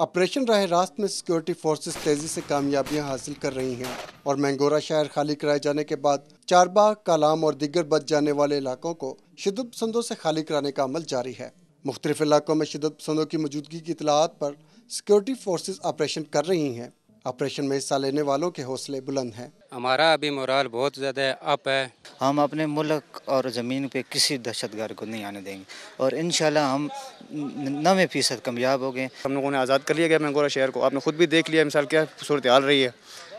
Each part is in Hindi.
ऑपरेशन राह रास्त में सिक्योरिटी फोर्सेस तेजी से कामयाबियां हासिल कर रही हैं और मैंगोरा शहर खाली कराए जाने के बाद चारबाग कालाम और दिगर बच जाने वाले इलाकों को शिदत पसंदों से खाली कराने का अमल जारी है मुख्तलिफ इलाकों में शिदत पसंदों की मौजूदगी की इतलात पर सिक्योरिटी फोर्सेज ऑपरेशन कर रही हैं ऑपरेशन में हिस्सा लेने वालों के हौसले बुलंद हैं हमारा अभी मोरल बहुत ज़्यादा अप है हम अपने मुल्क और ज़मीन पे किसी दहशतगर्द को नहीं आने देंगे और इन हम नवे फीसद कामयाब हो गए हम लोगों ने आज़ाद कर लिया गया मैंगोरा शहर को आपने खुद भी देख लिया मिसाल क्या सूरत हाल रही है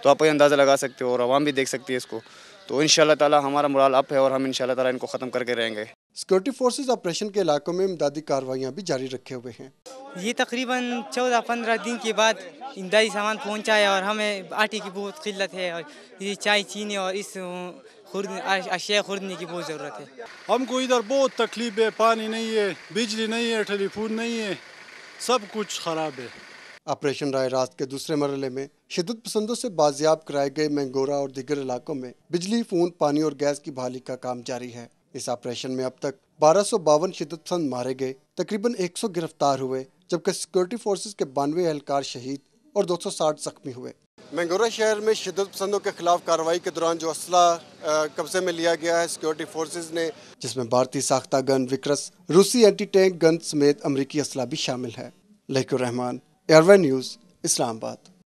तो आप कोई अंदाज़ा लगा सकते हो और आवाम भी देख सकती है इसको तो इन ताला हमारा मुराल अप है और हम इन ताला इनको ख़त्म करके रहेंगे सिक्योरिटी फोर्सेज ऑपरेशन के इलाकों में इमदादी कार्रवाइयाँ भी जारी रखे हुए हैं ये तकरीबन चौदह पंद्रह दिन के बाद इमदादी सामान पहुँचा है और हमें आटे की बहुत किल्लत है और ये चाय चीनी और इस खुर्द अशिया खुर्दने की बहुत ज़रूरत है हमको इधर बहुत तकलीफ है पानी नहीं है बिजली नहीं है टेलीफोन नहीं है सब कुछ ख़राब है ऑपरेशन राय रात के दूसरे मरले में शिदत पसंदों से बाजियाब कराए गए मैंगोरा और दिगर इलाकों में बिजली फोन पानी और गैस की बहाली का काम जारी है इस ऑपरेशन में अब तक बारह सौ बावन शिदत पसंद मारे गए तकरीबन एक सौ गिरफ्तार हुए जबकि सिक्योरिटी फोर्सेज के बानवे एहलकार शहीद और दो सौ साठ जख्मी हुए मैंगोरा शहर में शिदत पसंदों के खिलाफ कार्रवाई के दौरान जो असला कब्जे में लिया गया है सिक्योरिटी फोर्सेज ने जिसमें भारतीय साख्ता गन विक्रस रूसी एंटी टैंक गन समेत अमरीकी असला भी शामिल है लहकुर रहमान एयरवे न्यूज़ इस्लामाबाद